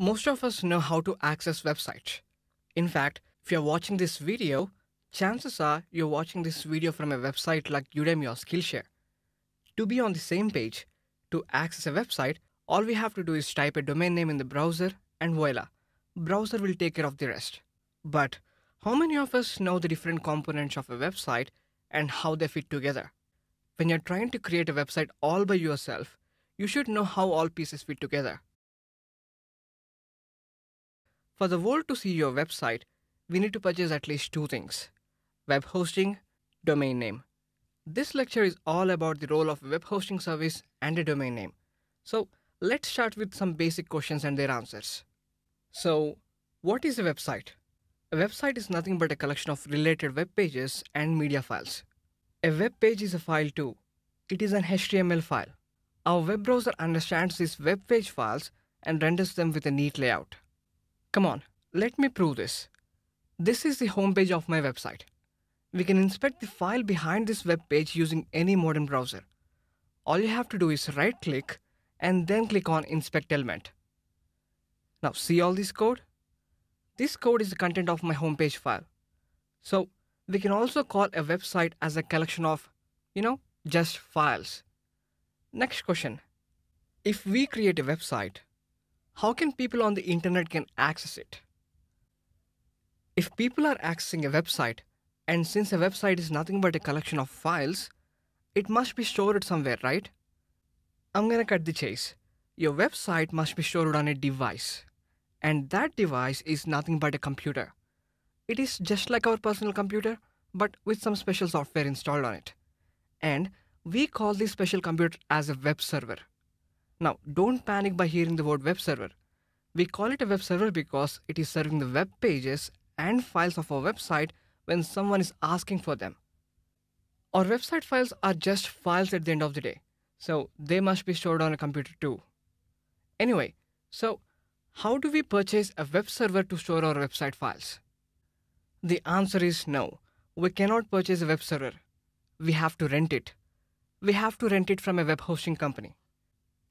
Most of us know how to access websites. In fact, if you're watching this video, chances are you're watching this video from a website like Udemy or Skillshare. To be on the same page, to access a website, all we have to do is type a domain name in the browser and voila, browser will take care of the rest. But how many of us know the different components of a website and how they fit together? When you're trying to create a website all by yourself, you should know how all pieces fit together. For the world to see your website, we need to purchase at least two things web hosting, domain name. This lecture is all about the role of web hosting service and a domain name. So let's start with some basic questions and their answers. So, what is a website? A website is nothing but a collection of related web pages and media files. A web page is a file too. It is an HTML file. Our web browser understands these web page files and renders them with a neat layout. Come on, let me prove this. This is the homepage of my website. We can inspect the file behind this web page using any modern browser. All you have to do is right click and then click on inspect element. Now see all this code? This code is the content of my homepage file. So we can also call a website as a collection of, you know, just files. Next question. If we create a website, how can people on the internet can access it? If people are accessing a website, and since a website is nothing but a collection of files, it must be stored somewhere, right? I'm gonna cut the chase. Your website must be stored on a device, and that device is nothing but a computer. It is just like our personal computer, but with some special software installed on it. And we call this special computer as a web server. Now, don't panic by hearing the word web server. We call it a web server because it is serving the web pages and files of our website when someone is asking for them. Our website files are just files at the end of the day, so they must be stored on a computer too. Anyway, so how do we purchase a web server to store our website files? The answer is no. We cannot purchase a web server. We have to rent it. We have to rent it from a web hosting company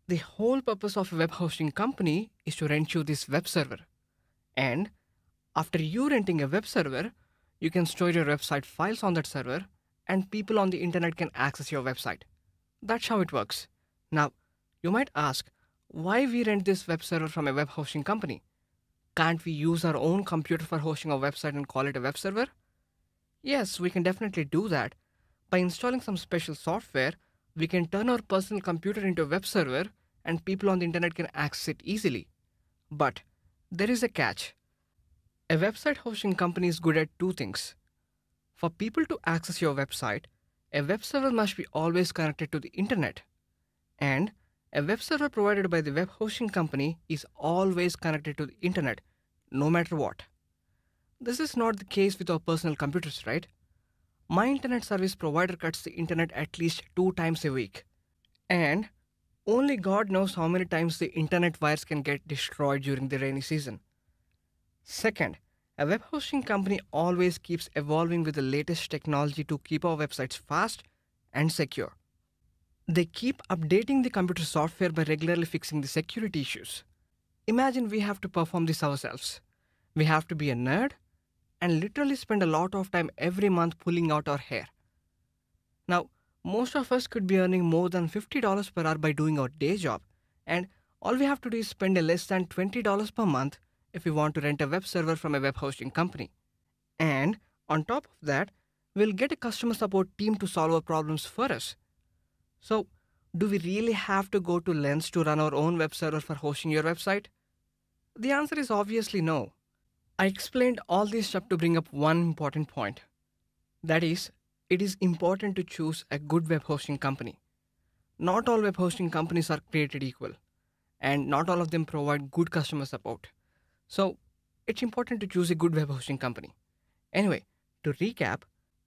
the whole purpose of a web hosting company is to rent you this web server. And after you renting a web server, you can store your website files on that server and people on the internet can access your website. That's how it works. Now, you might ask why we rent this web server from a web hosting company. Can't we use our own computer for hosting our website and call it a web server? Yes, we can definitely do that by installing some special software we can turn our personal computer into a web server and people on the internet can access it easily. But there is a catch. A website hosting company is good at two things. For people to access your website, a web server must be always connected to the internet. And a web server provided by the web hosting company is always connected to the internet, no matter what. This is not the case with our personal computers, right? my internet service provider cuts the internet at least two times a week. And only God knows how many times the internet wires can get destroyed during the rainy season. Second, a web hosting company always keeps evolving with the latest technology to keep our websites fast and secure. They keep updating the computer software by regularly fixing the security issues. Imagine we have to perform this ourselves. We have to be a nerd and literally spend a lot of time every month pulling out our hair. Now, most of us could be earning more than $50 per hour by doing our day job, and all we have to do is spend less than $20 per month if we want to rent a web server from a web hosting company. And on top of that, we'll get a customer support team to solve our problems for us. So, do we really have to go to Lens to run our own web server for hosting your website? The answer is obviously no. I explained all this stuff to bring up one important point. That is, it is important to choose a good web hosting company. Not all web hosting companies are created equal, and not all of them provide good customer support. So, it's important to choose a good web hosting company. Anyway, to recap,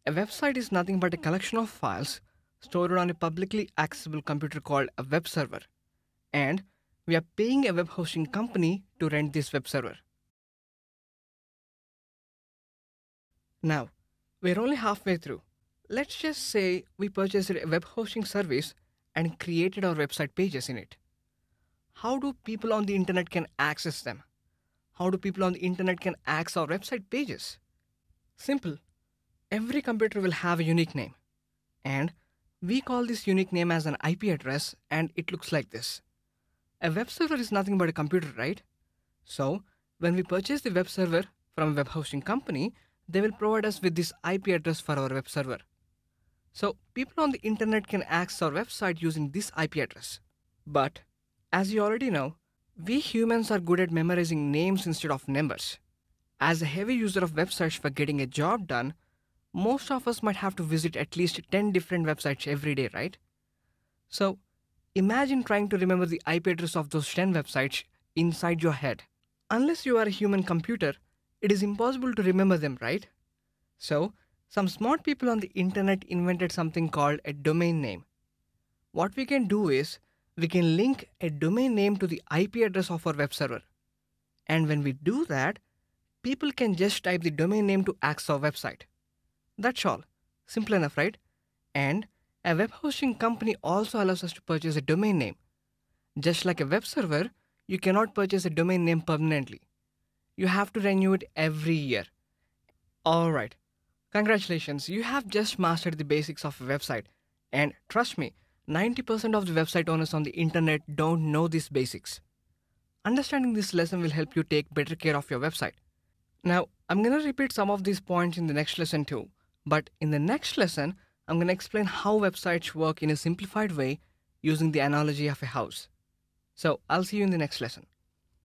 a website is nothing but a collection of files stored on a publicly accessible computer called a web server. And we are paying a web hosting company to rent this web server. Now, we're only halfway through. Let's just say we purchased a web hosting service and created our website pages in it. How do people on the internet can access them? How do people on the internet can access our website pages? Simple. Every computer will have a unique name. And we call this unique name as an IP address and it looks like this. A web server is nothing but a computer, right? So, when we purchase the web server from a web hosting company, they will provide us with this IP address for our web server. So people on the internet can access our website using this IP address. But as you already know, we humans are good at memorizing names instead of numbers. As a heavy user of web search for getting a job done, most of us might have to visit at least 10 different websites every day, right? So imagine trying to remember the IP address of those 10 websites inside your head. Unless you are a human computer, it is impossible to remember them, right? So, some smart people on the internet invented something called a domain name. What we can do is, we can link a domain name to the IP address of our web server. And when we do that, people can just type the domain name to access our website. That's all. Simple enough, right? And a web hosting company also allows us to purchase a domain name. Just like a web server, you cannot purchase a domain name permanently you have to renew it every year. Alright, congratulations, you have just mastered the basics of a website. And trust me, 90% of the website owners on the internet don't know these basics. Understanding this lesson will help you take better care of your website. Now, I'm going to repeat some of these points in the next lesson too, but in the next lesson, I'm going to explain how websites work in a simplified way using the analogy of a house. So, I'll see you in the next lesson.